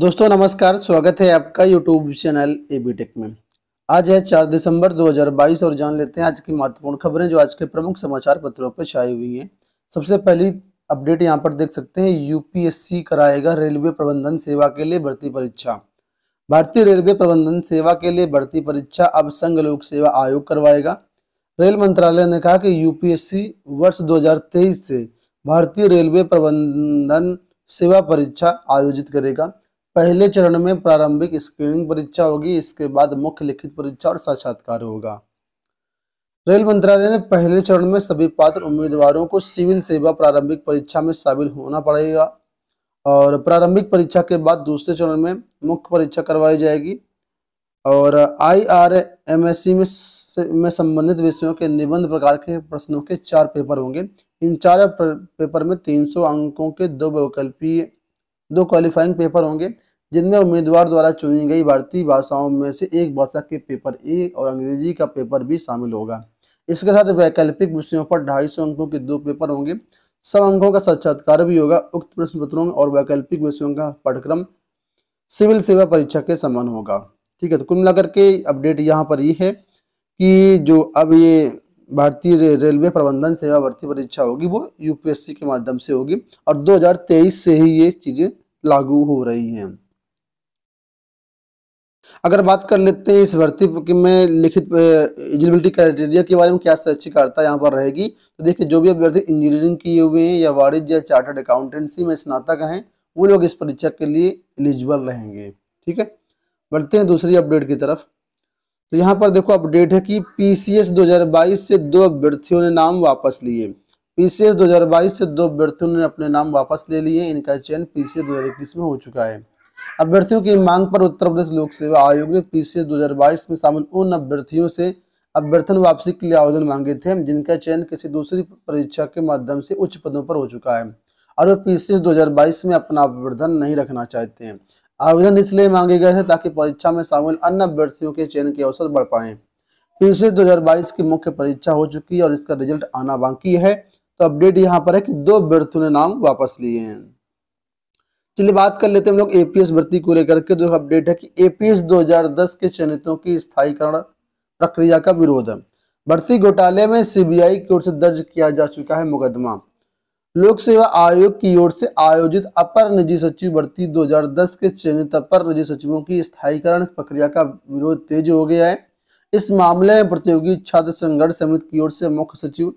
दोस्तों नमस्कार स्वागत है आपका YouTube channel A B tech में आज है 4 दिसंबर 2022 और जान लेते हैं आज की महत्वपूर्ण खबरें जो आज के प्रमुख समाचार पत्रों पर छाई हुई हैं सबसे पहली अपडेट यहां पर देख सकते हैं यूपीएससी कराएगा रेलवे प्रबंधन सेवा के लिए भर्ती परीक्षा भारतीय रेलवे प्रबंधन सेवा के लिए भर्ती परीक्षा अब संघ लोक सेवा आयोग करवाएगा रेल मंत्रालय ने कहा कि यूपीएससी वर्ष दो से भारतीय रेलवे प्रबंधन सेवा परीक्षा आयोजित करेगा पहले चरण में प्रारंभिक स्क्रीनिंग परीक्षा होगी इसके बाद मुख्य लिखित परीक्षा और साक्षात्कार होगा रेल मंत्रालय ने पहले चरण में सभी पात्र उम्मीदवारों को सिविल सेवा प्रारंभिक परीक्षा में शामिल होना पड़ेगा और प्रारंभिक परीक्षा के बाद दूसरे चरण में मुख्य परीक्षा करवाई जाएगी और I R M S C में में संबंधित विषयों के निबंध प्रकार के प्रश्नों के चार पेपर होंगे इन चार पेपर में 300 अंकों के दो वैकल्पीय दो क्वालिफाइंग पेपर होंगे जिनमें उम्मीदवार द्वारा चुनी गई भारतीय भाषाओं में से एक भाषा के पेपर ए और अंग्रेजी का पेपर भी शामिल होगा इसके साथ वैकल्पिक विषयों पर ढाई सौ अंकों के दो पेपर होंगे सब अंकों का साक्षात्कार भी होगा उक्त प्रश्न पत्रों और वैकल्पिक विषयों का पाठ्यक्रम सिविल सेवा परीक्षा के समान होगा ठीक है तो कुल मिलाकर के अपडेट यहाँ पर ये है कि जो अब ये भारतीय रे, रेलवे प्रबंधन सेवा भर्ती परीक्षा होगी वो यूपीएससी के माध्यम से होगी और 2023 से ही ये चीजें लागू हो रही हैं अगर बात कर लेते हैं इस भर्ती में लिखित एलिजिबिलिटी क्राइटेरिया के बारे में क्या शैक्षिकारता यहाँ पर रहेगी तो देखिए जो भी अभ्यर्थी इंजीनियरिंग किए हुए हैं या वाणिज्य या चार्टर्ड अकाउंटेंसी में स्नातक हैं वो लोग इस परीक्षा के लिए एलिजिबल रहेंगे ठीक है बढ़ते हैं दूसरी अपडेट की तरफ तो यहाँ पर देखो अपडेट है कि पीसीएस 2022 से दो अभ्यर्थियों ने नाम वापस लिए पीसीएस 2022 से दो अभ्यर्थियों ने अपने नाम वापस ले लिए इनका चयन पीसीएस 2021 में हो चुका है अभ्यर्थियों की मांग पर उत्तर प्रदेश लोक सेवा आयोग ने पीसीएस 2022 में शामिल उन अभ्यर्थियों से अभ्यर्थन वापसी के लिए आवेदन मांगे थे जिनका चयन किसी दूसरी परीक्षा के माध्यम से उच्च पदों पर हो चुका है और वे पीसीएस 2022 में अपना अभ्यर्थन नहीं रखना चाहते हैं आवेदन इसलिए मांगे गए थे ताकि परीक्षा में शामिल अन्य अभ्यर्थियों के चयन के अवसर बढ़ पाए पीसी 2022 की मुख्य परीक्षा हो चुकी है और इसका रिजल्ट आना बाकी है तो अपडेट यहाँ पर है कि दो अभ्यर्थियों ने नाम वापस लिए हैं चलिए बात कर लेते हैं हम लोग एपीएस भर्ती को लेकर के दो अपडेट है कि एपीएस 2010 के चयनितों की स्थायीकरण प्रक्रिया का विरोध भर्ती घोटाले में सीबीआई की ओर से दर्ज किया जा चुका है मुकदमा लोक सेवा आयोग की ओर से आयोजित अपर निजी सचिव भर्ती 2010 के चयनित अपर निजी सचिवों की स्थायीकरण प्रक्रिया का विरोध तेज हो गया है इस मामले में प्रतियोगी छात्र संघर्ष समिति की ओर से मुख्य सचिव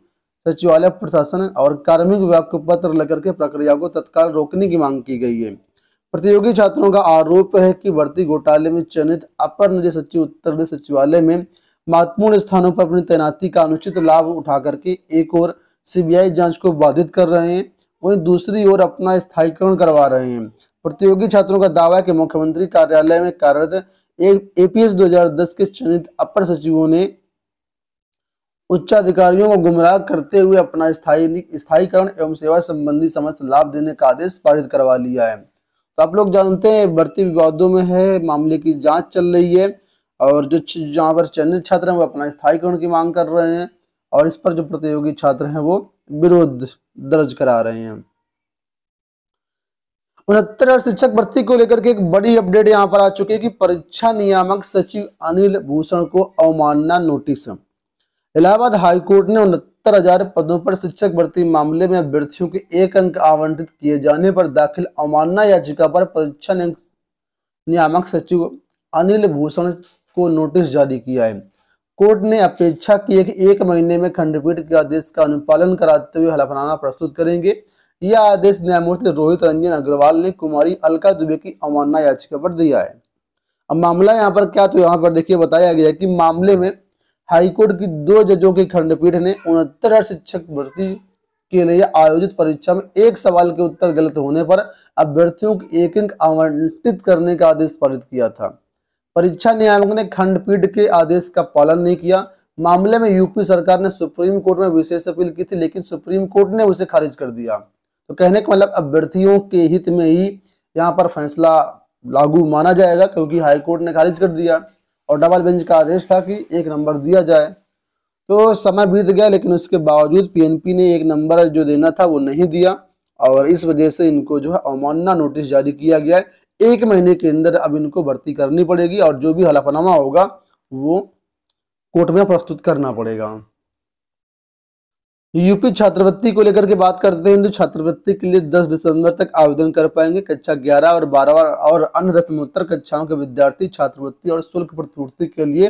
सचिवालय प्रशासन और कार्मिक विभाग को पत्र लेकर के प्रक्रिया को तत्काल रोकने की मांग की गई है प्रतियोगी छात्रों का आरोप है कि भर्ती घोटाले में चयनित अपर निजी सचिव उत्तर सचिवालय में महत्वपूर्ण स्थानों पर अपनी तैनाती का अनुचित लाभ उठा करके एक और सीबीआई जांच को बाधित कर रहे हैं वहीं दूसरी ओर अपना स्थायीकरण करवा रहे हैं प्रतियोगी छात्रों का दावा है कि मुख्यमंत्री कार्यालय में कार्यरत एपीएस 2010 के चयनित अपर सचिवों ने उच्चाधिकारियों को गुमराह करते हुए अपना स्थायी स्थायीकरण एवं सेवा संबंधी समस्त लाभ देने का आदेश पारित करवा लिया है तो आप लोग जानते हैं बढ़ती विवादों में है मामले की जांच चल रही है और जो जहाँ पर चयनित छात्र हैं वो अपना स्थायीकरण की मांग कर रहे हैं और इस पर जो प्रतियोगी छात्र हैं वो विरोध दर्ज करा रहे हैं उनहत्तर शिक्षक भर्ती को लेकर के एक बड़ी अपडेट यहाँ पर आ चुकी है कि परीक्षा नियामक सचिव अनिल भूषण को अवमानना नोटिस इलाहाबाद हाईकोर्ट ने उनहत्तर हजार पदों पर शिक्षक भर्ती मामले में अभ्यर्थियों के एक अंक आवंटित किए जाने पर दाखिल अवमानना याचिका पर परीक्षा नियामक सचिव अनिल भूषण को नोटिस जारी किया है कोर्ट ने अपेक्षा की कि एक महीने में खंडपीठ के आदेश का अनुपालन कराते हुए हलफनामा प्रस्तुत करेंगे यह आदेश न्यायमूर्ति रोहित रंजन अग्रवाल ने कुमारी अलका दुबे की अवानना याचिका पर दिया है अब मामला यहाँ पर क्या तो यहाँ पर देखिए बताया गया कि मामले में हाईकोर्ट की दो जजों की खंडपीठ ने उनहत्तर शिक्षक भर्ती के लिए आयोजित परीक्षा में एक सवाल के उत्तर गलत होने पर अभ्यर्थियों को एक अंक आवंटित करने का आदेश पारित किया था परीक्षा नियामक ने खंडपीठ के आदेश का पालन नहीं किया मामले में यूपी सरकार ने सुप्रीम कोर्ट में विशेष अपील की थी लेकिन सुप्रीम कोर्ट ने उसे खारिज कर दिया तो कहने का मतलब अभ्यर्थियों के हित में ही यहाँ पर फैसला लागू माना जाएगा क्योंकि हाईकोर्ट ने खारिज कर दिया और डबल बेंच का आदेश था कि एक नंबर दिया जाए तो समय बीत गया लेकिन उसके बावजूद पीएनपी ने एक नंबर जो देना था वो नहीं दिया और इस वजह से इनको जो है अवमानना नोटिस जारी किया गया है एक महीने के अंदर अब इनको भर्ती करनी पड़ेगी और जो भी हलफनामा होगा वो कोर्ट में प्रस्तुत करना पड़ेगा यूपी छात्रवृत्ति को लेकर के बात करते हैं तो छात्रवृत्ति के लिए 10 दिसंबर तक आवेदन कर पाएंगे कक्षा 11 और 12 और अन्य दशमोत्तर कक्षाओं के विद्यार्थी छात्रवृत्ति और शुल्क प्रतिपूर्ति के लिए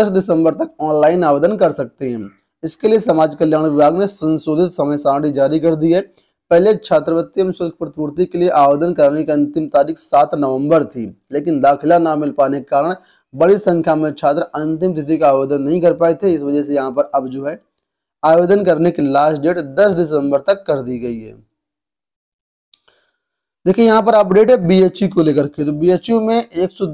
10 दिसंबर तक ऑनलाइन आवेदन कर सकते हैं इसके लिए समाज कल्याण विभाग ने संशोधित समय सारणी जारी कर दी है पहले छात्रवृत्ति एवं शुल्क प्रतिपूर्ति के लिए आवेदन कराने की अंतिम तारीख सात नवम्बर थी लेकिन दाखिला ना मिल पाने के कारण बड़ी संख्या में छात्र अंतिम तिथि का आवेदन नहीं कर पाए थे इस वजह से यहाँ पर अब जो है आवेदन करने की लास्ट डेट 10 दिसंबर तक कर दी गई है देखिए यहाँ पर अपडेट है बी e को लेकर के तो यू e में एक सौ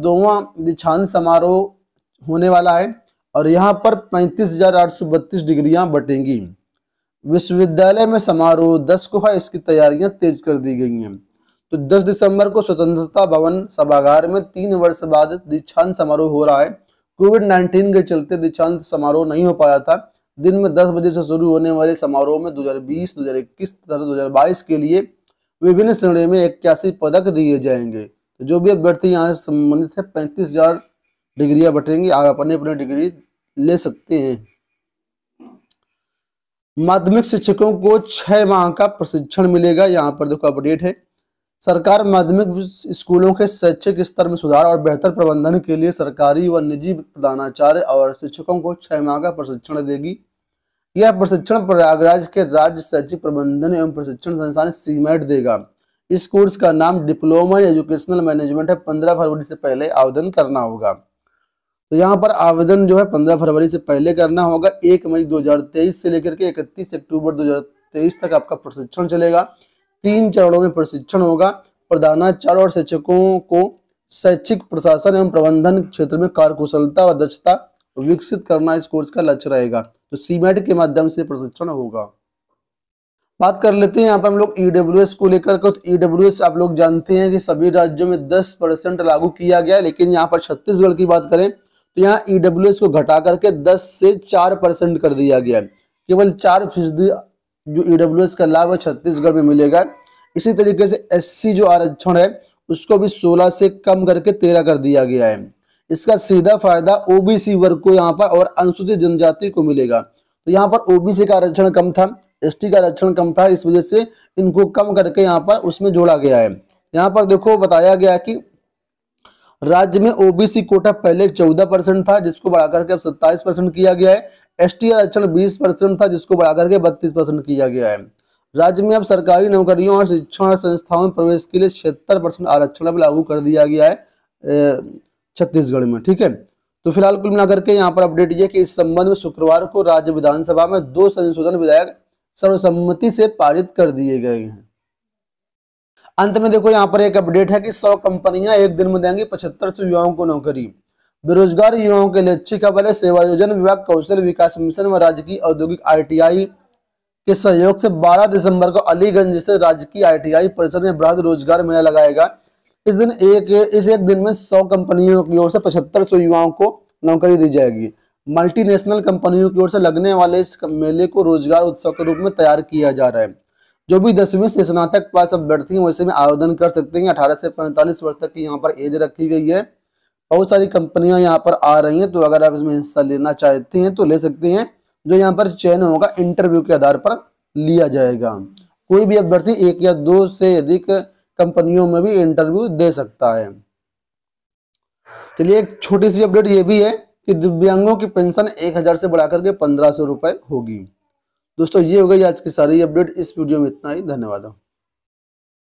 दीक्षांत समारोह होने वाला है और यहाँ पर पैंतीस हजार डिग्रियां बटेंगी विश्वविद्यालय में समारोह दस को है इसकी तैयारियां तेज कर दी गई हैं तो 10 दिसंबर को स्वतंत्रता भवन सभागार में तीन वर्ष बाद दीक्षांत समारोह हो रहा है कोविड 19 के चलते दीक्षांत समारोह नहीं हो पाया था दिन में 10 बजे से शुरू होने वाले समारोह में 2020, 2021 तथा 2022 के लिए विभिन्न श्रेणी में इक्यासी पदक दिए जाएंगे तो जो भी अभ्यर्थी यहाँ से संबंधित है पैंतीस हजार डिग्रियाँ बटेंगी आप अपने अपने डिग्री ले सकते हैं माध्यमिक शिक्षकों को छह माह का प्रशिक्षण मिलेगा यहाँ पर देखो अपडेट है सरकार माध्यमिक स्कूलों के शैक्षिक स्तर में सुधार और बेहतर प्रबंधन के लिए सरकारी व निजी प्रधानाचार्य और शिक्षकों को छह माह का प्रशिक्षण देगी यह प्रशिक्षण प्रयागराज के राज्य शैक्षिक प्रबंधन एवं प्रशिक्षण संस्थान सीमेट देगा इस कोर्स का नाम डिप्लोमा एजुकेशनल मैनेजमेंट है पंद्रह फरवरी से पहले आवेदन करना होगा तो यहाँ पर आवेदन जो है पंद्रह फरवरी से पहले करना होगा एक मई 2023 से लेकर के इकतीस अक्टूबर 2023 तक आपका प्रशिक्षण चलेगा तीन चरणों में प्रशिक्षण होगा प्रधानाचार्य और शिक्षकों को शैक्षिक प्रशासन एवं प्रबंधन क्षेत्र में कार्यकुशलता व दक्षता विकसित करना इस कोर्स का लक्ष्य रहेगा तो सीमेट के माध्यम से प्रशिक्षण होगा बात कर लेते हैं यहाँ पर हम लोग ईडब्ल्यू e को लेकर तो ईडब्ल्यू e आप लोग जानते हैं कि सभी राज्यों में 10 परसेंट लागू किया गया लेकिन यहाँ पर छत्तीसगढ़ की बात करें तो यहाँ ईडब्ल्यू e को घटा करके दस से चार परसेंट कर दिया गया है केवल चार फीसदी जो ईडब्ल्यू e का लाभ है छत्तीसगढ़ में मिलेगा इसी तरीके से एससी जो आरक्षण है उसको भी 16 से कम करके 13 कर दिया गया है इसका सीधा फायदा ओबीसी वर्ग को यहाँ पर और अनुसूचित जनजाति को मिलेगा तो यहाँ पर ओबीसी का आरक्षण कम था एस का आरक्षण कम था इस वजह से इनको कम करके यहाँ पर उसमें जोड़ा गया है यहाँ पर देखो बताया गया कि राज्य में ओबीसी कोटा पहले 14 परसेंट था जिसको बढ़ाकर के अब 27 परसेंट किया गया है एस टी आरक्षण बीस परसेंट था जिसको बढ़ाकर के बत्तीस परसेंट किया गया है राज्य में अब सरकारी नौकरियों और शिक्षण संस्थाओं में प्रवेश के लिए छिहत्तर परसेंट आरक्षण अब लागू कर दिया गया है छत्तीसगढ़ में ठीक है तो फिलहाल कुल मिलाकर के यहाँ पर अपडेट ये कि इस संबंध में शुक्रवार को राज्य विधानसभा में दो संशोधन विधेयक सर्वसम्मति से पारित कर दिए गए हैं अंत में देखो यहाँ पर एक अपडेट है कि सौ कंपनियां एक दिन में देंगी पचहत्तर सौ युवाओं को नौकरी बेरोजगार युवाओं के लिए अच्छी खबर है सेवा योजन विभाग कौशल विकास मिशन व राज्य की औद्योगिक आई के सहयोग से 12 दिसंबर को अलीगंज से राज्य की आई परिसर में बृहद रोजगार मेला लगाएगा इस दिन एक इस एक दिन में सौ कंपनियों की ओर से पचहत्तर सौ युवाओं को नौकरी दी जाएगी मल्टीनेशनल कंपनियों की ओर से लगने वाले इस मेले को रोजगार उत्सव के रूप में तैयार किया जा रहा है जो भी दसवीं से स्नातक पास अभ्यर्थी हैं वैसे में आवेदन कर सकते हैं अठारह से पैंतालीस वर्ष तक की यहाँ पर एज रखी गई है बहुत सारी कंपनियां यहाँ पर आ रही हैं तो अगर आप इसमें हिस्सा लेना चाहते हैं तो ले सकते हैं जो यहाँ पर चयन होगा इंटरव्यू के आधार पर लिया जाएगा कोई भी अभ्यर्थी एक या दो से अधिक कंपनियों में भी इंटरव्यू दे सकता है चलिए एक छोटी सी अपडेट ये भी है कि दिव्यांगों की पेंशन एक हजार से बढ़ाकर के पंद्रह सौ रुपए होगी दोस्तों ये हो गई आज की सारी अपडेट इस वीडियो में इतना ही धन्यवाद